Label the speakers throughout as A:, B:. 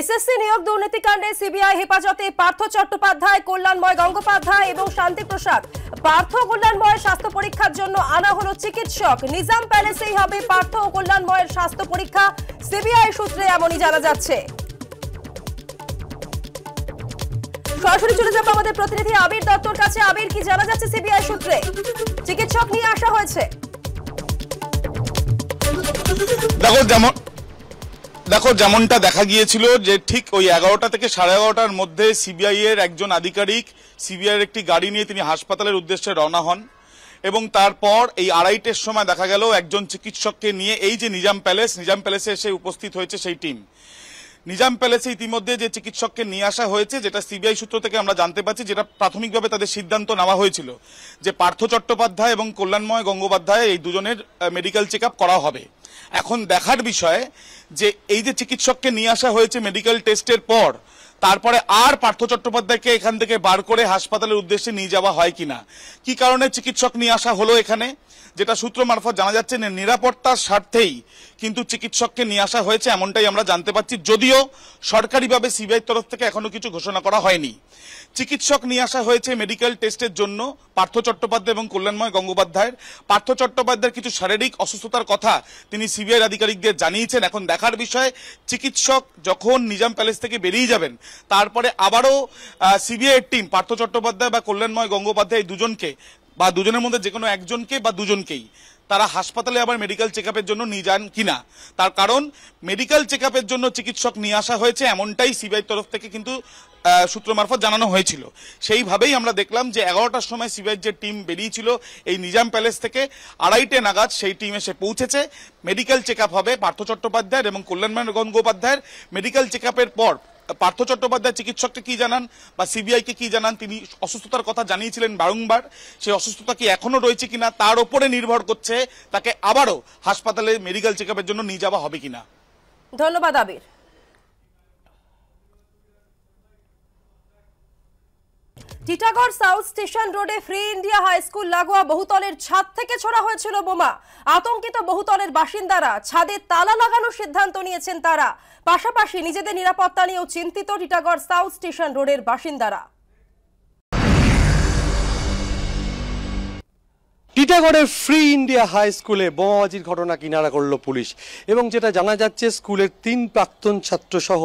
A: SSC নিয়োগ দুর্নীতিকাণ্ডে CBI হেফাজতে পার্থ চট্টোপাধ্যায় কল্যাণময় গঙ্গোপাধ্যায় এবং শান্তি প্রসাদ পার্থ কল্যাণময়ের স্বাস্থ্য পরীক্ষার জন্য আনা হলো চিকিৎসক নিজাম প্যালেসেই হবে পার্থ ও কল্যাণময়ের স্বাস্থ্য পরীক্ষা সিবিআই সূত্রে এমনই জানা যাচ্ছে সরাসরি চলে যাবো আমাদের প্রতিনিধি আবির দত্তর কাছে আবির কি জানা যাচ্ছে সিবিআই সূত্রে চিকিৎসক নিয়ে আসা হয়েছে
B: দেখো যেমন দেখো যেমনটা দেখা গিয়েছিল যে ঠিক ওই এগারোটা থেকে সাড়ে এগারোটার মধ্যে সিবিআই এর একজন আধিকারিক সিবিআই এর একটি গাড়ি নিয়ে তিনি হাসপাতালের উদ্দেশ্যে রওনা হন এবং তারপর এই আড়াইটের সময় দেখা গেল একজন চিকিৎসককে নিয়ে এই যে নিজাম প্যালেস নিজাম প্যালেসে এসে উপস্থিত হয়েছে সেই টিম নিজাম প্যালেসে ইতিমধ্যে যে চিকিৎসককে নিয়ে আসা হয়েছে যেটা সিবিআই সূত্র থেকে আমরা জানতে পারছি যেটা প্রাথমিকভাবে তাদের সিদ্ধান্ত নেওয়া হয়েছিল যে পার্থ চট্টোপাধ্যায় এবং কল্যাণময় গঙ্গোপাধ্যায় এই দুজনের মেডিকেল চেক করা হবে এখন দেখার বিষয় যে এই যে চিকিৎসককে নিয়ে আসা হয়েছে মেডিকেল টেস্টের পর তারপরে আর পার্থ চট্টোপাধ্যায়কে এখান থেকে বার করে হাসপাতালের উদ্দেশ্যে নিয়ে যাওয়া হয় কিনা কি কারণে চিকিৎসক নিয়ে আসা হলো এখানে যেটা সূত্র মারফত জানা যাচ্ছে নিরাপত্তার স্বার্থেই কিন্তু চিকিৎসককে নিয়ে আসা হয়েছে এমনটাই আমরা জানতে পারছি যদিও সরকারিভাবে সিবিআই তরফ থেকে এখনো কিছু ঘোষণা করা হয়নি চিকিৎসক নিয়ে আসা হয়েছে মেডিকেল টেস্টের জন্য পার্থ চট্টোপাধ্যায় এবং কল্যাণময় গঙ্গোপাধ্যায়ের পার্থ চট্টোপাধ্যায়ের কিছু শারীরিক অসুস্থতার কথা তিনি সিবিআই আধিকারিকদের জানিয়েছেন এখন দেখার বিষয় চিকিৎসক যখন নিজাম প্যালেস থেকে বেরিয়ে যাবেন তারপরে আবারও সিবিআইয়ের টিম পার্থ চট্টোপাধ্যায় বা কল্যাণময় গঙ্গোপাধ্যায় দুজনকে বা দুজনের মধ্যে যে কোনো একজনকে বা দুজনকেই তারা হাসপাতালে আবার মেডিকেল চেক জন্য নিয়ে যান কিনা তার কারণ মেডিকেল চেক জন্য চিকিৎসক নিয়ে আসা হয়েছে এমনটাই সিবিআই তরফ থেকে কিন্তু সূত্র মারফত জানানো হয়েছিল সেইভাবেই আমরা দেখলাম যে এগারোটার সময় সিবিআই যে টিম বেরিয়েছিল এই নিজাম প্যালেস থেকে আড়াইটে নাগাদ সেই টিম এসে পৌঁছেছে মেডিকেল চেক হবে পার্থ চট্টোপাধ্যায়ের এবং কল্যাণমান গঙ্গোপাধ্যায়ের মেডিকেল চেক পর পার্থ চট্টোপাধ্যায় চিকিৎসককে কি জানান বা সিবিআইকে কি জানান তিনি অসুস্থতার কথা জানিয়েছিলেন বারংবার সেই অসুস্থতা কি এখনো রয়েছে কিনা তার ওপরে নির্ভর করছে তাকে আবারও হাসপাতালে মেডিকেল চেক জন্য নিয়ে যাওয়া হবে কিনা
A: ধন্যবাদ আবির টিটাগড় সাউথ স্টেশন রোডে ফ্রি ইন্ডিয়া হাই স্কুল লাগোয়া বহুতলের ছাদ থেকে ছোড়া হয়েছিল বোমা আতঙ্কিত বহুতলের বাসিন্দারা ছাদে তালা লাগানোর সিদ্ধান্ত নিয়েছেন তারা পাশাপাশি নিজেদের নিরাপত্তা নিয়েও চিন্তিত টিটাগড় সাউথ স্টেশন রোডের বাসিন্দারা
C: টিটাগড়ের ফ্রি ইন্ডিয়া হাই স্কুলে বোমাবাজির ঘটনা কিনারা করল পুলিশ এবং যেটা জানা যাচ্ছে স্কুলের তিন প্রাক্তন ছাত্রসহ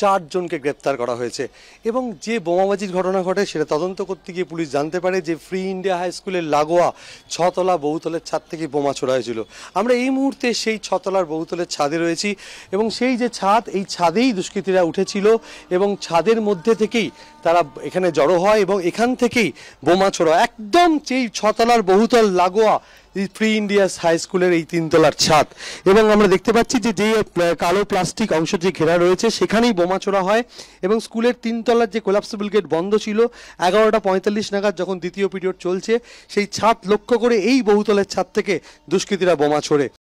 C: চারজনকে গ্রেপ্তার করা হয়েছে এবং যে বোমাবাজির ঘটনা ঘটে সেটা তদন্ত করতে গিয়ে পুলিশ জানতে পারে যে ফ্রি ইন্ডিয়া হাই স্কুলের লাগোয়া ছতলা বহুতলের ছাদ থেকে বোমা ছোড়া হয়েছিল আমরা এই মুহূর্তে সেই ছতলার বহুতলের ছাদে রয়েছি এবং সেই যে ছাদ এই ছাদেই দুষ্কৃতীরা উঠেছিল এবং ছাদের মধ্যে থেকেই তারা এখানে জড়ো হয় এবং এখান থেকেই বোমা ছোড়া একদম সেই ছতলার বহুতল লাগোয়া ফ্রি ইন্ডিয়াস হাই স্কুলের এই তিনতলার ছাদ এবং আমরা দেখতে পাচ্ছি যে যে কালো প্লাস্টিক অংশ যে ঘেরা রয়েছে সেখানেই বোমা ছোড়া হয় এবং স্কুলের তিনতলার যে কোলাপসেবল গেট বন্ধ ছিল এগারোটা পঁয়তাল্লিশ নাগাদ যখন দ্বিতীয় পিরিয়ড চলছে সেই ছাদ লক্ষ্য করে এই বহুতলের ছাদ থেকে দুষ্কৃতীরা বোমা ছোড়ে